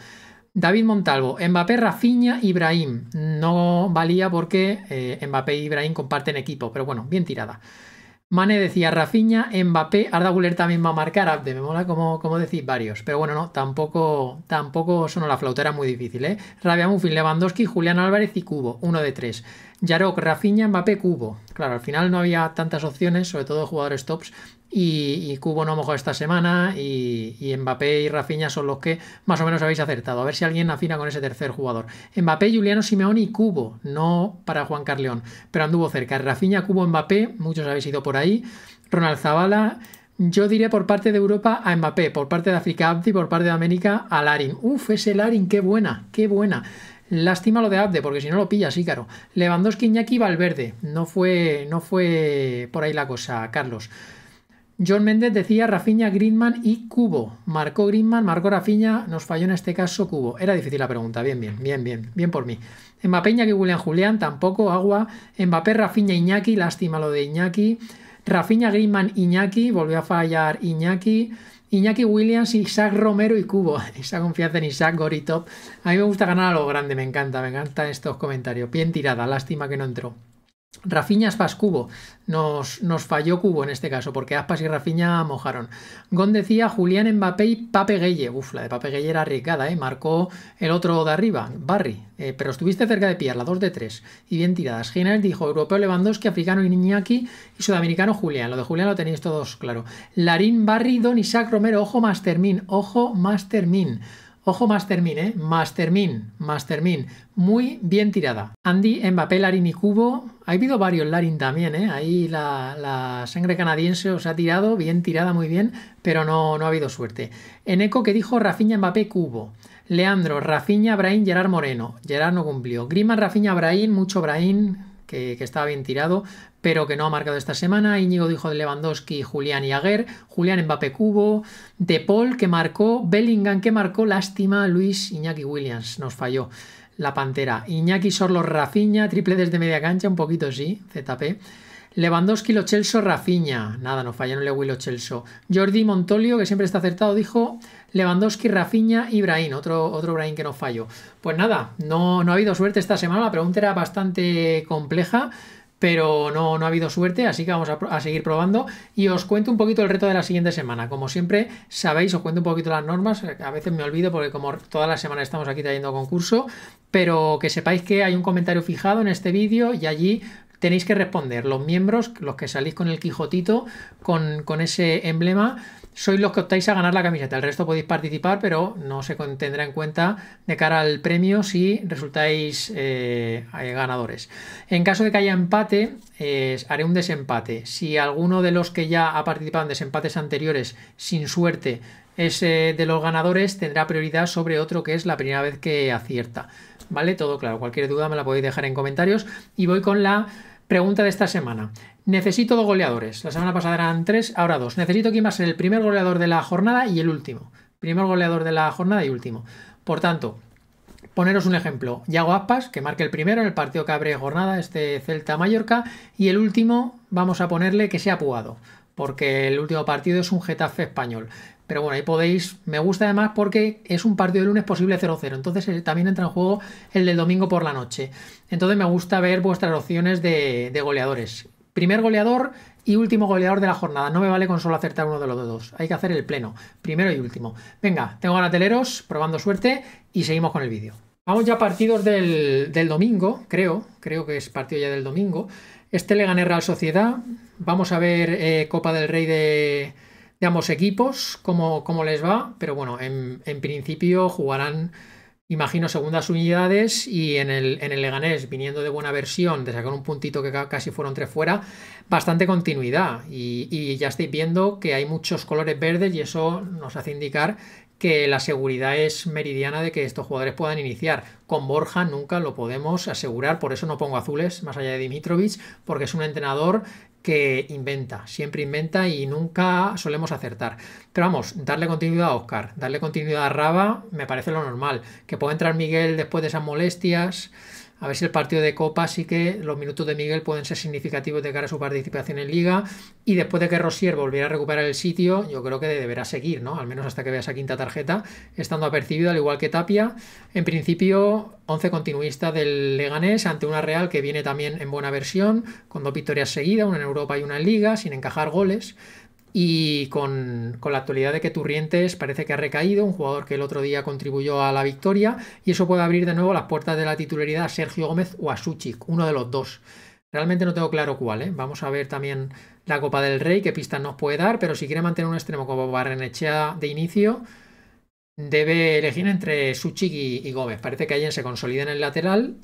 David Montalvo, Mbappé, Rafinha, Ibrahim. No valía porque eh, Mbappé y Ibrahim comparten equipo, pero bueno, bien tirada. Mane decía Rafiña, Mbappé, Arda Guller también va a marcar, Abde, ah, me mola como, decís varios, pero bueno, no, tampoco, tampoco sonó la flautera muy difícil, ¿eh? Rabia Mufin, Lewandowski, Julián Álvarez y Cubo, uno de tres. Yarok, Rafiña, Mbappé, Cubo. Claro, al final no había tantas opciones, sobre todo jugadores tops, y, Cubo no mojó esta semana y, Mbappé y Rafinha son los que más o menos habéis acertado. A ver si alguien afina con ese tercer jugador. Mbappé, Juliano Simeone y Cubo, no para Juan Carleón, pero anduvo cerca. Rafinha, Cubo, Mbappé, muchos habéis ido por ahí. Ronald Zavala, yo diré por parte de Europa a Mbappé, por parte de África Abdi, por parte de América a Larin. Uf, ese Larin, qué buena, qué buena. Lástima lo de Abde, porque si no lo pillas, sí, caro. Lewandowski, Iñaki, Valverde. No fue, no fue por ahí la cosa, Carlos. John Méndez decía Rafinha, Greenman y Cubo. Marcó Greenman, marcó Rafinha, nos falló en este caso Cubo. Era difícil la pregunta, bien, bien, bien, bien, bien por mí. Mbappé, que William Julián, tampoco, agua. Mbappé, Rafinha, Iñaki, lástima lo de Iñaki. Rafinha, Greenman, Iñaki, volvió a fallar Iñaki. Iñaki Williams, Isaac Romero y Cubo. Esa confianza en Isaac Goritop. A mí me gusta ganar a lo grande, me encanta, me encantan estos comentarios. Bien tirada, lástima que no entró. Rafiña Aspas Cubo. Nos, nos, falló Cubo en este caso, porque Aspas y Rafiña mojaron. Gon decía Julián Mbappé y Pape Gueye. Uf, la de Pape Gueye era arriesgada, ¿eh? Marcó el otro de arriba, Barry. Eh, pero estuviste cerca de pillar dos 2 de 3. Y bien tiradas. Ginés dijo europeo Lewandowski, africano Iñaki y sudamericano Julián. Lo de Julián lo tenéis todos claro. Larín, Barry, Don Isaac Romero. Ojo, Mastermin. Ojo, Mastermin. Ojo, Mastermin, ¿eh? Mastermin, Mastermin. Muy bien tirada. Andy, Mbappé, Larin y Cubo. Ha habido varios Larin también, ¿eh? Ahí la, sangre canadiense os ha tirado, bien tirada, muy bien, pero no, no ha habido suerte. En eco que dijo Rafiña, Mbappé, Cubo. Leandro, Rafiña, Brahim, Gerard Moreno. Gerard no cumplió. Grima, Rafiña, Brahim, mucho Brahim, que, estaba bien tirado, pero que no ha marcado esta semana. Íñigo dijo de Lewandowski, Julián y Aguer, Julián Mbappé Cubo, De Paul que marcó, Bellingham que marcó, lástima, Luis Iñaki Williams, nos falló la pantera. Iñaki Sorlo Rafiña, triple desde media cancha, un poquito sí, ZP. Lewandowski, Lo Celso, Rafiña. Nada, nos fallaron Le Lo Celso. Jordi Montolio, que siempre está acertado, dijo Lewandowski, Rafinha y Brahim otro, otro Brain que no falló. Pues nada, no, no ha habido suerte esta semana, la pregunta era bastante compleja pero no, no, ha habido suerte, así que vamos a, seguir probando y os cuento un poquito el reto de la siguiente semana. Como siempre sabéis, os cuento un poquito las normas, a veces me olvido porque como toda la semana estamos aquí trayendo concurso, pero que sepáis que hay un comentario fijado en este vídeo y allí tenéis que responder los miembros, los que salís con el Quijotito, con, con ese emblema sois los que optáis a ganar la camiseta. El resto podéis participar, pero no se tendrá en cuenta de cara al premio si resultáis eh, eh, ganadores. En caso de que haya empate, eh, haré un desempate. Si alguno de los que ya ha participado en desempates anteriores, sin suerte, es de los ganadores, tendrá prioridad sobre otro que es la primera vez que acierta. ¿Vale? Todo claro. Cualquier duda me la podéis dejar en comentarios. Y voy con la Pregunta de esta semana. Necesito dos goleadores. La semana pasada eran tres, ahora dos. Necesito quién va a ser el primer goleador de la jornada y el último. Primer goleador de la jornada y último. Por tanto, poneros un ejemplo. Yago Aspas, que marque el primero en el partido que abre jornada, este Celta-Mallorca. Y el último, vamos a ponerle que sea Puado, porque el último partido es un Getafe español. Pero bueno, ahí podéis. Me gusta además porque es un partido de lunes posible 0-0. Entonces eh, también entra en juego el del domingo por la noche. Entonces me gusta ver vuestras opciones de, goleadores. Primer goleador y último goleador de la jornada. No me vale con solo acertar uno de los dos. Hay que hacer el pleno. Primero y último. Venga, tengo ganateleros, probando suerte y seguimos con el vídeo. Vamos ya partidos del, domingo, creo. Creo que es partido ya del domingo. Este le gané Real Sociedad. Vamos a ver eh, Copa del Rey de de ambos equipos, cómo, cómo les va, pero bueno, en, principio jugarán, imagino, segundas unidades y en el, en el Leganés, viniendo de buena versión, de sacar un puntito que casi fueron tres fuera, bastante continuidad y, y ya estáis viendo que hay muchos colores verdes y eso nos hace indicar que la seguridad es meridiana de que estos jugadores puedan iniciar. Con Borja nunca lo podemos asegurar, por eso no pongo azules más allá de Dimitrovic, porque es un entrenador que inventa, siempre inventa y nunca solemos acertar. Pero vamos, darle continuidad a Oscar, darle continuidad a Raba, me parece lo normal. Que pueda entrar Miguel después de esas molestias. A ver si el partido de Copa sí que los minutos de Miguel pueden ser significativos de cara a su participación en Liga. Y después de que Rosier volviera a recuperar el sitio, yo creo que deberá seguir, ¿no? Al menos hasta que vea esa quinta tarjeta, estando apercibido, al igual que Tapia. En principio, 11 continuistas del Leganés ante una Real que viene también en buena versión, con dos victorias seguidas, una en Europa y una en Liga, sin encajar goles. Y con, la actualidad de que Turrientes parece que ha recaído, un jugador que el otro día contribuyó a la victoria, y eso puede abrir de nuevo las puertas de la titularidad a Sergio Gómez o a Suchik, uno de los dos. Realmente no tengo claro cuál, ¿eh? Vamos a ver también la Copa del Rey, qué pistas nos puede dar, pero si quiere mantener un extremo como Barrenechea de inicio, debe elegir entre Suchik y, y Gómez. Parece que alguien se consolida en el lateral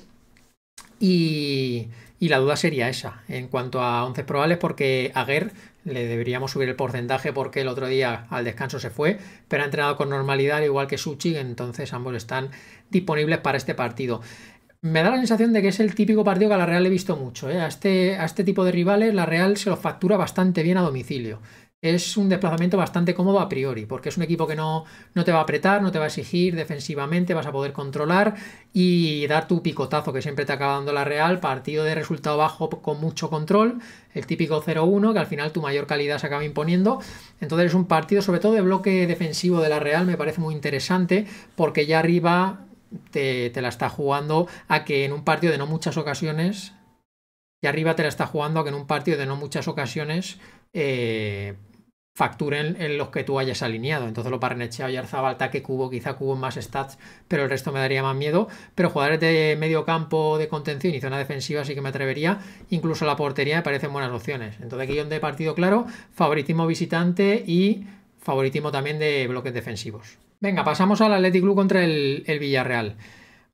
y y la duda sería esa, en cuanto a 11 probables, porque a le deberíamos subir el porcentaje porque el otro día al descanso se fue, pero ha entrenado con normalidad, igual que Suchi, entonces ambos están disponibles para este partido. Me da la sensación de que es el típico partido que a la Real he visto mucho. ¿eh? A, este, a este tipo de rivales la Real se los factura bastante bien a domicilio es un desplazamiento bastante cómodo a priori, porque es un equipo que no, no te va a apretar, no te va a exigir defensivamente, vas a poder controlar y dar tu picotazo que siempre te acaba dando la Real, partido de resultado bajo con mucho control, el típico 0-1, que al final tu mayor calidad se acaba imponiendo. Entonces es un partido sobre todo de bloque defensivo de la Real, me parece muy interesante, porque ya arriba te, la está jugando a que en un partido de no muchas ocasiones ya arriba te la está jugando a que en un partido de no muchas ocasiones eh, facturen en los que tú hayas alineado. Entonces lo y Oyarzabal, Taque, Cubo, quizá Cubo más stats, pero el resto me daría más miedo. Pero jugadores de medio campo, de contención y zona defensiva sí que me atrevería. Incluso la portería me parecen buenas opciones. Entonces guión de partido claro, favoritismo visitante y favoritismo también de bloques defensivos. Venga, pasamos al Athletic Club contra el, el Villarreal.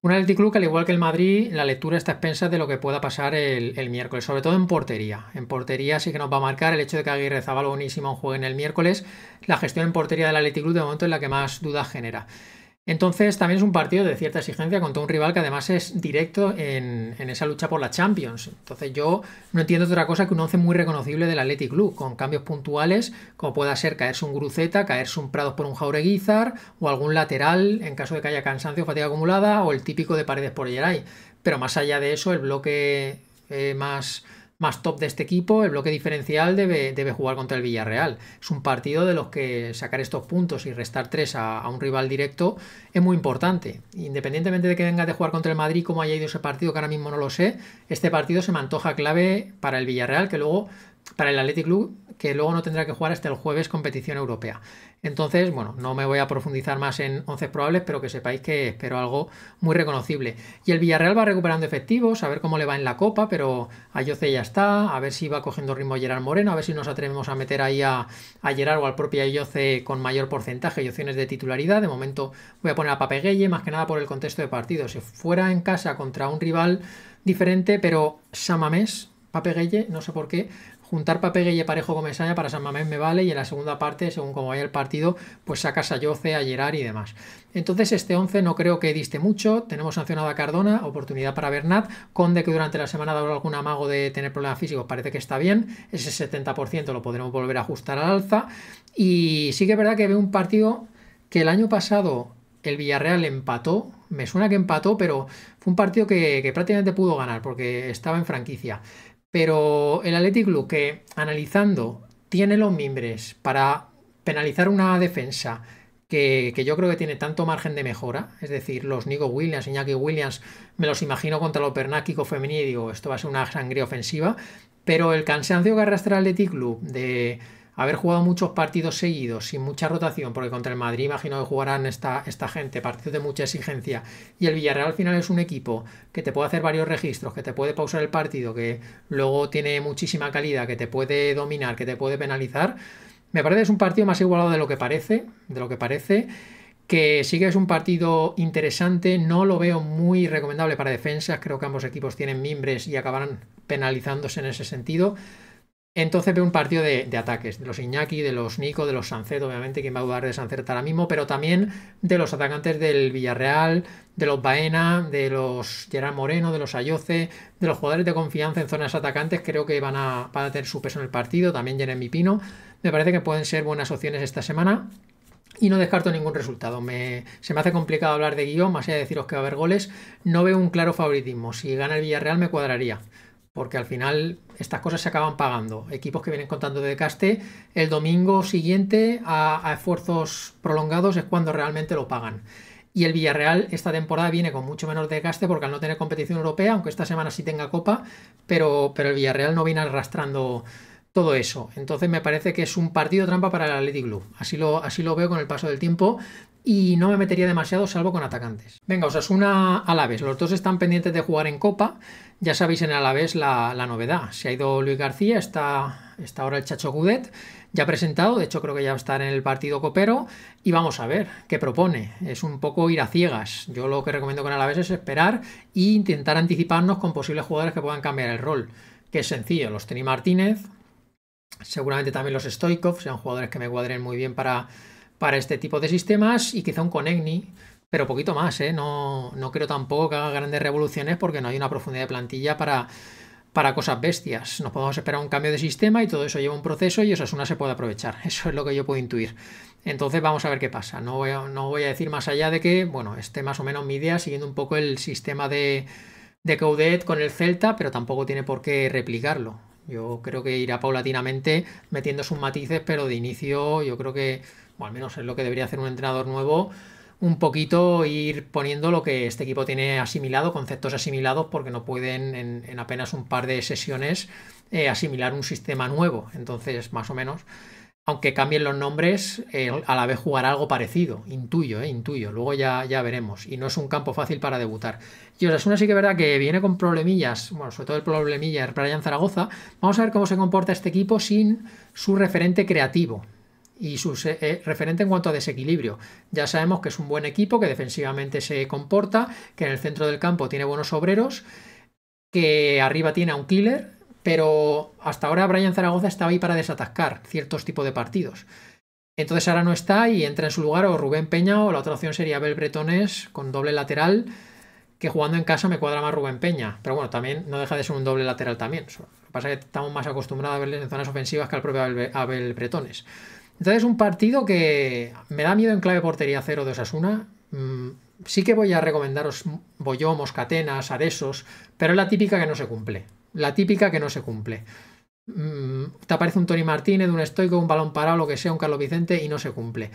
Un Athletic Club que, al igual que el Madrid, la lectura está expensa de lo que pueda pasar el, miércoles, sobre todo en portería. En portería sí que nos va a marcar el hecho de que Aguirre Zabalo unísimo juego en el miércoles. La gestión en portería del Athletic Club de momento es la que más dudas genera. Entonces también es un partido de cierta exigencia contra un rival que además es directo en, esa lucha por la Champions. Entonces yo no entiendo otra cosa que un once muy reconocible del Athletic Club, con cambios puntuales como pueda ser caerse un Gruceta, caerse un Prados por un Jaureguizar o algún lateral en caso de que haya cansancio o fatiga acumulada o el típico de paredes por Geray. Pero más allá de eso, el bloque eh, más más top de este equipo, el bloque diferencial debe, debe jugar contra el Villarreal. Es un partido de los que sacar estos puntos y restar tres a, un rival directo es muy importante. Independientemente de que venga de jugar contra el Madrid, como haya ido ese partido, que ahora mismo no lo sé, este partido se me antoja clave para el Villarreal, que luego para el Athletic Club que luego no tendrá que jugar hasta el jueves competición europea. Entonces, bueno, no me voy a profundizar más en 11 probables, pero que sepáis que espero algo muy reconocible. Y el Villarreal va recuperando efectivos, a ver cómo le va en la Copa, pero Ayoce ya está, a ver si va cogiendo ritmo Gerard Moreno, a ver si nos atrevemos a meter ahí a, a Gerard o al propio Ayoce con mayor porcentaje y opciones de titularidad. De momento voy a poner a Papegueye, más que nada por el contexto de partido. Si fuera en casa contra un rival diferente, pero Samamés Pape no sé por qué, juntar pegue y Aparejo mesaña para San Mamés me vale y en la segunda parte, según como vaya el partido, pues sacas a Yoce, a Gerard y demás. Entonces este 11 no creo que diste mucho, tenemos sancionado a Cardona, oportunidad para Bernat, Conde que durante la semana ha algún amago de tener problemas físicos, parece que está bien, ese 70% lo podremos volver a ajustar al alza y sí que es verdad que veo un partido que el año pasado el Villarreal empató, me suena que empató, pero fue un partido que prácticamente pudo ganar porque estaba en franquicia. Pero el Athletic Club, que analizando, tiene los mimbres para penalizar una defensa que, yo creo que tiene tanto margen de mejora, es decir, los Nico Williams, Iñaki Williams, me los imagino contra lo Pernáquico femenino y digo, esto va a ser una sangría ofensiva, pero el cansancio que arrastra el Athletic Club de haber jugado muchos partidos seguidos, sin mucha rotación, porque contra el Madrid imagino que jugarán esta, esta gente, partidos de mucha exigencia, y el Villarreal al final es un equipo que te puede hacer varios registros, que te puede pausar el partido, que luego tiene muchísima calidad, que te puede dominar, que te puede penalizar, me parece que es un partido más igualado de lo que parece, de lo que parece que sí que es un partido interesante, no lo veo muy recomendable para defensas, creo que ambos equipos tienen mimbres y acabarán penalizándose en ese sentido. Entonces veo un partido de, ataques, de los Iñaki, de los Nico, de los Sancet, obviamente, quien va a dudar de Sancet ahora mismo, pero también de los atacantes del Villarreal, de los Baena, de los Gerard Moreno, de los Ayoce, de los jugadores de confianza en zonas atacantes, creo que van a, tener su peso en el partido, también Jeremy Pino. Me parece que pueden ser buenas opciones esta semana y no descarto ningún resultado. se me hace complicado hablar de guión, más allá de deciros que va a haber goles. No veo un claro favoritismo. Si gana el Villarreal me cuadraría porque al final estas cosas se acaban pagando. Equipos que vienen contando de caste, el domingo siguiente a, esfuerzos prolongados es cuando realmente lo pagan. Y el Villarreal esta temporada viene con mucho menos desgaste porque al no tener competición europea, aunque esta semana sí tenga copa, pero, pero el Villarreal no viene arrastrando todo eso. Entonces me parece que es un partido trampa para el Athletic Club. Así lo, así lo veo con el paso del tiempo y no me metería demasiado salvo con atacantes. Venga, Osasuna vez. Los dos están pendientes de jugar en Copa. Ya sabéis en a la, la novedad. Se ha ido Luis García, está, está ahora el Chacho Gudet, ya presentado, de hecho creo que ya va a estar en el partido copero y vamos a ver qué propone. Es un poco ir a ciegas. Yo lo que recomiendo con vez es esperar e intentar anticiparnos con posibles jugadores que puedan cambiar el rol. Que es sencillo, los Tony Martínez, seguramente también los Stoikov, sean jugadores que me cuadren muy bien para para este tipo de sistemas y quizá un Conegni, pero poquito más, ¿eh? No, creo tampoco que haga grandes revoluciones porque no hay una profundidad de plantilla para, para cosas bestias. Nos podemos esperar un cambio de sistema y todo eso lleva un proceso y es una se puede aprovechar. Eso es lo que yo puedo intuir. Entonces vamos a ver qué pasa. No voy a, decir más allá de que, bueno, esté más o menos mi idea siguiendo un poco el sistema de, de con el Celta, pero tampoco tiene por qué replicarlo. Yo creo que irá paulatinamente metiendo sus matices, pero de inicio yo creo que o al menos es lo que debería hacer un entrenador nuevo, un poquito ir poniendo lo que este equipo tiene asimilado, conceptos asimilados, porque no pueden en, apenas un par de sesiones eh, asimilar un sistema nuevo. Entonces, más o menos, aunque cambien los nombres, a la vez jugar algo parecido. Intuyo, eh, intuyo. Luego ya, ya veremos. Y no es un campo fácil para debutar. Y Osasuna sí que es verdad que viene con problemillas, bueno, sobre todo el problemilla de Brian Zaragoza. Vamos a ver cómo se comporta este equipo sin su referente creativo y su eh, eh, referente en cuanto a desequilibrio. Ya sabemos que es un buen equipo, que defensivamente se comporta, que en el centro del campo tiene buenos obreros, que arriba tiene a un killer, pero hasta ahora Brian Zaragoza estaba ahí para desatascar ciertos tipos de partidos. Entonces ahora no está y entra en su lugar o Rubén Peña o la otra opción sería Abel Bretones con doble lateral, que jugando en casa me cuadra más Rubén Peña. Pero bueno, también no deja de ser un doble lateral también. Lo que pasa es que estamos más acostumbrados a verles en zonas ofensivas que al propio Abel Bretones. Entonces, un partido que me da miedo en clave portería cero de Osasuna. Mm, sí que voy a recomendaros Bollomos, Catenas, Aresos, pero es la típica que no se cumple. La típica que no se cumple. Mm, te aparece un Tony Martínez, un estoico, un balón parado, lo que sea, un Carlos Vicente y no se cumple.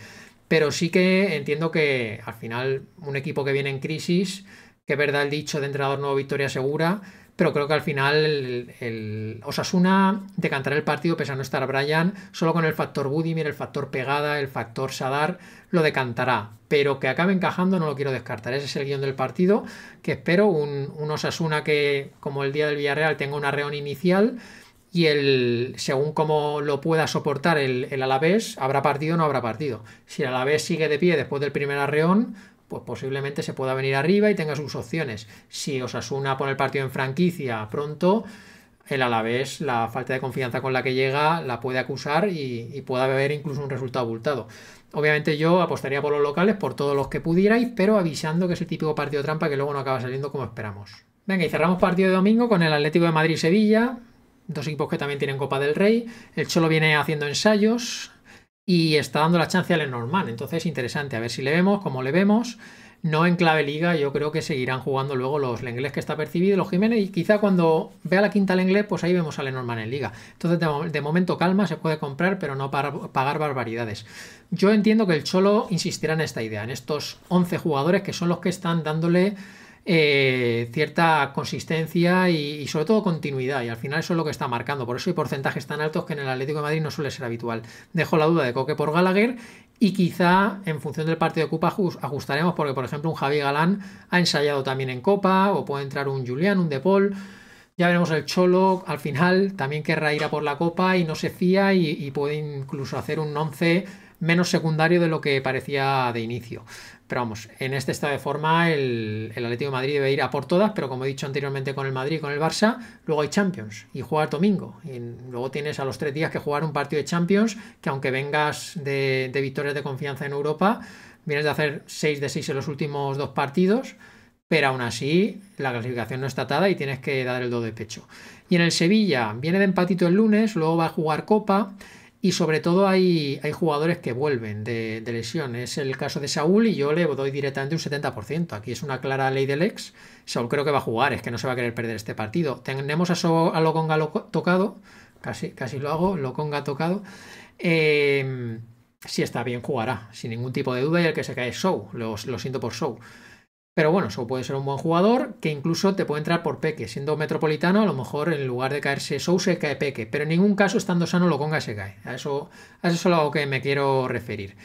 Pero sí que entiendo que al final un equipo que viene en crisis, que verdad el dicho de entrenador nuevo, victoria segura, pero creo que al final el, Osasuna decantará el partido, pese a no estar Brian, solo con el factor Budimir, el factor pegada, el factor Sadar, lo decantará. Pero que acabe encajando no lo quiero descartar. Ese es el guión del partido, que espero un, Osasuna que, como el día del Villarreal, tenga una reón inicial y el, según como lo pueda soportar el, el, Alavés, habrá partido o no habrá partido. Si el Alavés sigue de pie después del primer arreón, pues posiblemente se pueda venir arriba y tenga sus opciones. Si Osasuna pone el partido en franquicia pronto, el Alavés, la falta de confianza con la que llega, la puede acusar y, y pueda haber incluso un resultado abultado. Obviamente yo apostaría por los locales, por todos los que pudierais, pero avisando que es el típico partido trampa que luego no acaba saliendo como esperamos. Venga, y cerramos partido de domingo con el Atlético de Madrid-Sevilla, dos equipos que también tienen Copa del Rey. El Cholo viene haciendo ensayos, y está dando la chance a Lenormand. Entonces, interesante, a ver si le vemos, como le vemos. No en clave liga, yo creo que seguirán jugando luego los Lenglés que está percibido, los Jiménez, y quizá cuando vea la quinta Lenglés, pues ahí vemos a Lenormand en liga. Entonces, de, momento calma, se puede comprar, pero no para pagar barbaridades. Yo entiendo que el Cholo insistirá en esta idea, en estos 11 jugadores que son los que están dándole eh, cierta consistencia y, sobre todo continuidad. Y al final eso es lo que está marcando. Por eso hay porcentajes tan altos que en el Atlético de Madrid no suele ser habitual. Dejo la duda de Coque por Gallagher y quizá en función del partido de Copa ajustaremos porque, por ejemplo, un Javier Galán ha ensayado también en Copa o puede entrar un Julián, un De Ya veremos el Cholo, al final también querrá ir a por la Copa y no se fía y, y puede incluso hacer un once menos secundario de lo que parecía de inicio. Pero vamos, en este estado de forma el, el, Atlético de Madrid debe ir a por todas, pero como he dicho anteriormente con el Madrid y con el Barça, luego hay Champions y jugar domingo. Y luego tienes a los tres días que jugar un partido de Champions, que aunque vengas de, de victorias de confianza en Europa, vienes de hacer 6 de 6 en los últimos dos partidos, pero aún así la clasificación no está atada y tienes que dar el do de pecho. Y en el Sevilla viene de empatito el lunes, luego va a jugar Copa. Y sobre todo hay, hay jugadores que vuelven de, de, lesión. Es el caso de Saúl y yo le doy directamente un 70%. Aquí es una clara ley del ex. Saúl creo que va a jugar, es que no se va a querer perder este partido. Tenemos a, Lokonga tocado, casi, casi lo hago, Lokonga tocado. Em, si está bien, jugará, sin ningún tipo de duda. Y el que se cae es Show, lo, lo siento por Show. Pero bueno, eso puede ser un buen jugador que incluso te puede entrar por Peque. Siendo metropolitano, a lo mejor en lugar de caerse Sou se cae Peque. Pero en ningún caso, estando sano, lo conga se cae. A eso, eso es a lo que me quiero referir.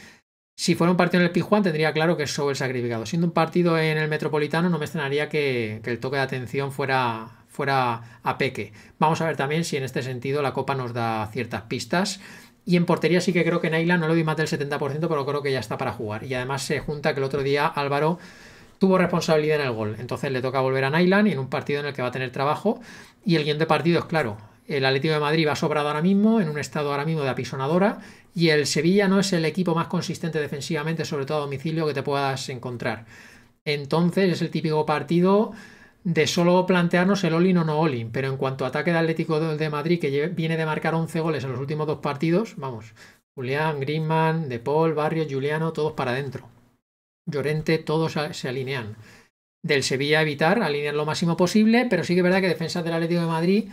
Si fuera un partido en el Pijuan, tendría claro que es el sacrificado. Siendo un partido en el metropolitano, no me estrenaría que, el toque de atención fuera, fuera a Peque. Vamos a ver también si en este sentido la Copa nos da ciertas pistas. Y en portería sí que creo que Naila no lo doy más del 70%, pero creo que ya está para jugar. Y además se junta que el otro día Álvaro tuvo responsabilidad en el gol. Entonces le toca volver a Nylan y en un partido en el que va a tener trabajo. Y el guión de partido es claro. El Atlético de Madrid va sobrado ahora mismo, en un estado ahora mismo de apisonadora, y el Sevilla no es el equipo más consistente defensivamente, sobre todo a domicilio, que te puedas encontrar. Entonces es el típico partido de solo plantearnos el all o no all pero en cuanto a ataque de Atlético de Madrid, que viene de marcar 11 goles en los últimos dos partidos, vamos, Julián, Griezmann, De Paul, Barrio, Juliano, todos para adentro. Llorente, todos se alinean. Del Sevilla evitar alinear lo máximo posible, pero sí que es verdad que defensa del Atlético de Madrid,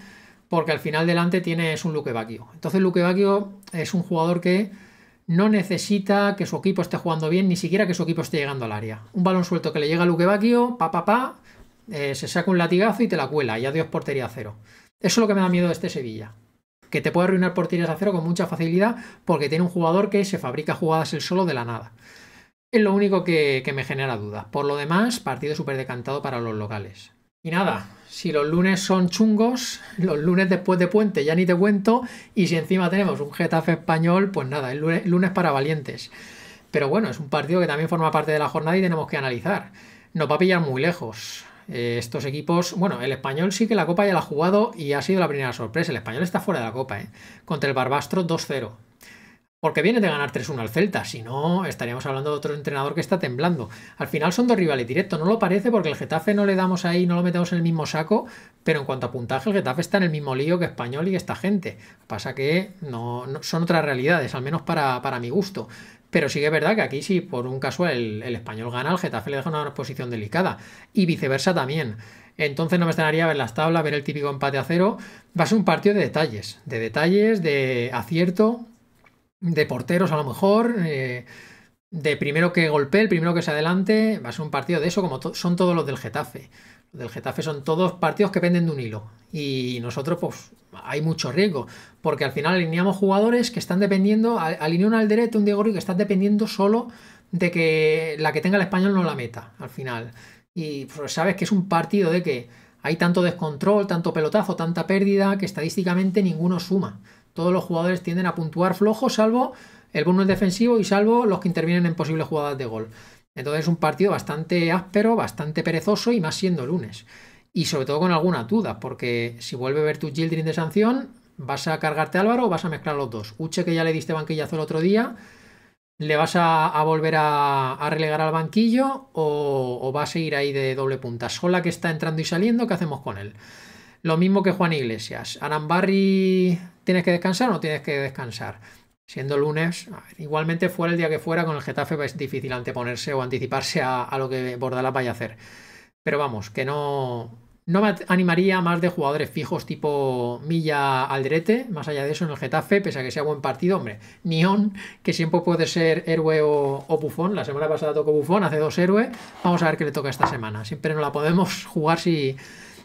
porque al final delante tienes un Luque Entonces Luque es un jugador que no necesita que su equipo esté jugando bien, ni siquiera que su equipo esté llegando al área. Un balón suelto que le llega a Luque eh, se saca un latigazo y te la cuela, y adiós portería cero. Eso es lo que me da miedo de este Sevilla que te puede arruinar porterías a cero con mucha facilidad porque tiene un jugador que se fabrica jugadas el solo de la nada. Es lo único que, me genera dudas. Por lo demás, partido súper decantado para los locales. Y nada, si los lunes son chungos, los lunes después de puente ya ni te cuento, y si encima tenemos un Getafe español, pues nada, el lunes, para valientes. Pero bueno, es un partido que también forma parte de la jornada y tenemos que analizar. No va a pillar muy lejos. Eh, estos equipos, bueno, el español sí que la copa ya la ha jugado y ha sido la primera sorpresa. El español está fuera de la copa, ¿eh? Contra el Barbastro 2-0 porque viene de ganar 3-1 al Celta, si no estaríamos hablando de otro entrenador que está temblando. Al final son dos rivales directos, no lo parece porque el Getafe no le damos ahí, no lo metemos en el mismo saco, pero en cuanto a puntaje el Getafe está en el mismo lío que Español y esta gente. Pasa que no, son otras realidades, al menos para, mi gusto. Pero sí que es verdad que aquí, si por un casual, el, español gana, el Getafe le deja una posición delicada. Y viceversa también. Entonces no me extrañaría ver las tablas, ver el típico empate a cero. Va a ser un partido de detalles. De detalles, de acierto, de porteros a lo mejor, eh, de primero que golpee, el primero que se adelante, va a ser un partido de eso como son todos los del Getafe. Los del Getafe son todos partidos que penden de un hilo y nosotros pues hay mucho riesgo porque al final alineamos jugadores que están dependiendo, Alinear al derecho un Diego y que está dependiendo solo de que la que tenga el español no la meta al final. Y pues, sabes que es un partido de que hay tanto descontrol, tanto pelotazo, tanta pérdida que estadísticamente ninguno suma. Todos los jugadores tienden a puntuar flojos salvo el bonus defensivo y salvo los que intervienen en posibles jugadas de gol. Entonces es un partido bastante áspero, bastante perezoso y más siendo lunes. Y sobre todo con alguna duda, porque si vuelve a ver tu Gildrin de sanción, ¿vas a cargarte Álvaro o vas a mezclar los dos? Uche, que ya le diste banquillazo el otro día, ¿le vas a, volver a, relegar al banquillo o, o va a seguir ahí de doble punta? Sola que está entrando y saliendo, ¿qué hacemos con él? Lo mismo que Juan Iglesias. Arambarri ¿Tienes que descansar o no tienes que descansar? Siendo lunes, igualmente fuera el día que fuera, con el Getafe es difícil anteponerse o anticiparse a, lo que Bordalás vaya a hacer. Pero vamos, que no, no me animaría más de jugadores fijos tipo Milla Alderete, más allá de eso en el Getafe, pese a que sea buen partido, hombre. Nión, que siempre puede ser héroe o, o, bufón, la semana pasada tocó bufón, hace dos héroes, vamos a ver qué le toca esta semana. Siempre no la podemos jugar si,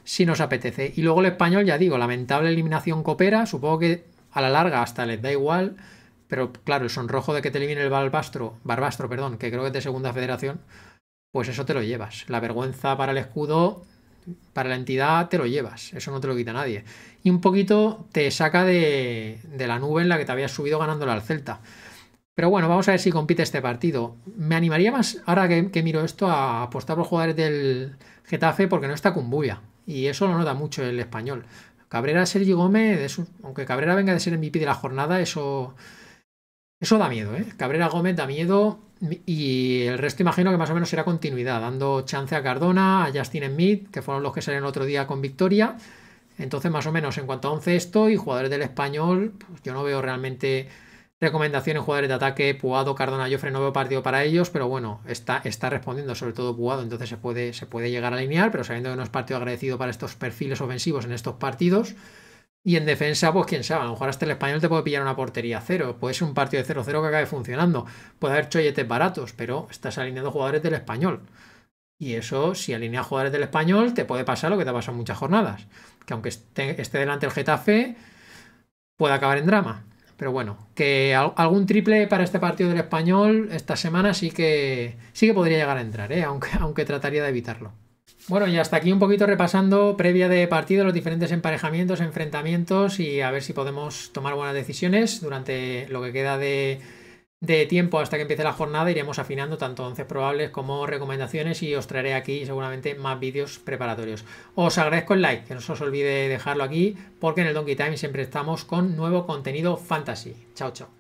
si nos apetece. Y luego el español, ya digo, lamentable eliminación coopera. supongo que a la larga hasta les da igual, pero claro, el sonrojo de que te elimine el barbastro, barbastro, perdón, que creo que es de segunda federación, pues eso te lo llevas. La vergüenza para el escudo, para la entidad, te lo llevas. Eso no te lo quita nadie. Y un poquito te saca de, la nube en la que te habías subido ganándole al Celta. Pero bueno, vamos a ver si compite este partido. Me animaría más, ahora que, miro esto, a apostar por jugadores del Getafe porque no está Cumbuya y eso lo da mucho el español. Cabrera, Sergi Gómez, aunque Cabrera venga de ser MVP de la jornada, eso, eso da miedo. ¿eh? Cabrera Gómez da miedo y el resto imagino que más o menos será continuidad, dando chance a Cardona, a Justin Smith, que fueron los que salieron otro día con victoria. Entonces, más o menos, en cuanto a 11 esto y jugadores del español, pues, yo no veo realmente Recomendaciones, jugadores de ataque, Puado, Cardona, Joffre, no veo partido para ellos, pero bueno, está, está respondiendo sobre todo Puado, entonces se puede, se puede llegar a alinear, pero sabiendo que no es partido agradecido para estos perfiles ofensivos en estos partidos. Y en defensa, pues quién sabe, a lo mejor hasta el español te puede pillar una portería cero, puede ser un partido de 0-0 que acabe funcionando, puede haber cholletes baratos, pero estás alineando jugadores del español. Y eso, si alineas jugadores del español, te puede pasar lo que te ha pasado en muchas jornadas, que aunque esté, esté delante el Getafe, puede acabar en drama. Pero bueno, que algún triple para este partido del español esta semana sí que, sí que podría llegar a entrar, ¿eh? aunque, aunque trataría de evitarlo. Bueno, y hasta aquí un poquito repasando previa de partido, los diferentes emparejamientos, enfrentamientos y a ver si podemos tomar buenas decisiones durante lo que queda de, de tiempo hasta que empiece la jornada iremos afinando tanto 11 probables como recomendaciones y os traeré aquí seguramente más vídeos preparatorios. Os agradezco el like, que no se os olvide dejarlo aquí porque en el Donkey Time siempre estamos con nuevo contenido fantasy. Chao, chao.